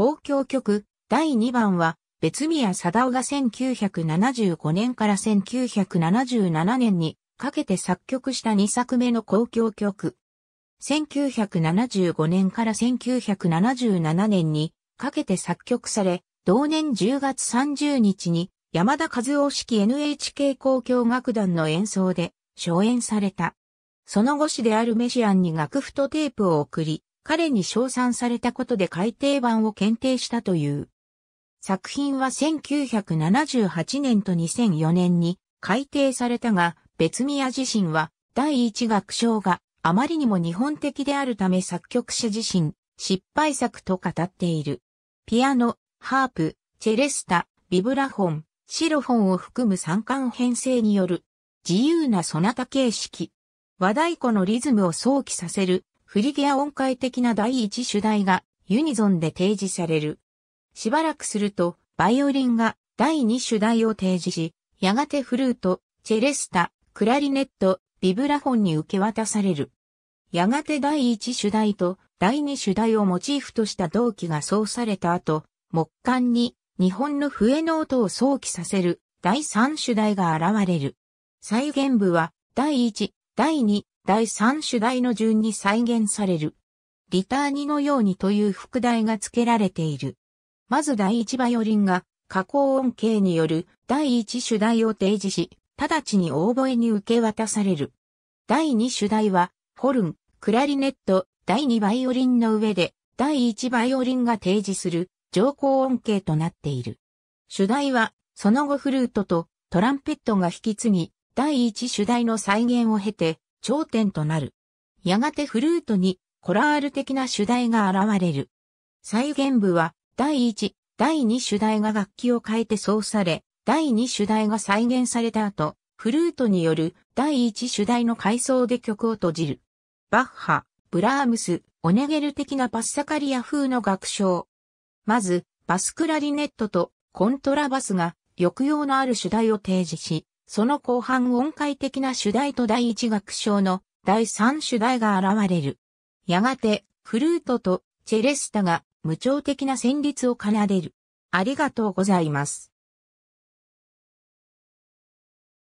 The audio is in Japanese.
公共曲第2番は別宮貞夫が1975年から1977年にかけて作曲した2作目の公共曲。1975年から1977年にかけて作曲され、同年10月30日に山田和夫式 NHK 公共楽団の演奏で初演された。その後市であるメシアンに楽譜とテープを送り、彼に称賛されたことで改訂版を検定したという。作品は1978年と2004年に改訂されたが、別宮自身は第一楽章があまりにも日本的であるため作曲者自身失敗作と語っている。ピアノ、ハープ、チェレスタ、ビブラフォン、シロフォンを含む三冠編成による自由なソナタ形式。和太鼓のリズムを想起させるフリギア音階的な第一主題がユニゾンで提示される。しばらくすると、バイオリンが第二主題を提示し、やがてフルート、チェレスタ、クラリネット、ビブラフォンに受け渡される。やがて第一主題と第二主題をモチーフとした同期が奏された後、木管に日本の笛の音を想起させる第三主題が現れる。再現部は第一、第二、第3主題の順に再現される。リターニのようにという副題が付けられている。まず第1バイオリンが加工音形による第1主題を提示し、直ちにオーボエに受け渡される。第2主題は、ホルン、クラリネット、第2バイオリンの上で、第1バイオリンが提示する上行音形となっている。主題は、その後フルートとトランペットが引き継ぎ、第1主題の再現を経て、頂点となる。やがてフルートにコラール的な主題が現れる。再現部は第1、第2主題が楽器を変えて奏され、第2主題が再現された後、フルートによる第1主題の回想で曲を閉じる。バッハ、ブラームス、オネゲル的なバッサカリア風の楽章。まず、バスクラリネットとコントラバスが抑揚のある主題を提示し、その後半音階的な主題と第一楽章の第三主題が現れる。やがて、フルートとチェレスタが無調的な旋律を奏でる。ありがとうございます。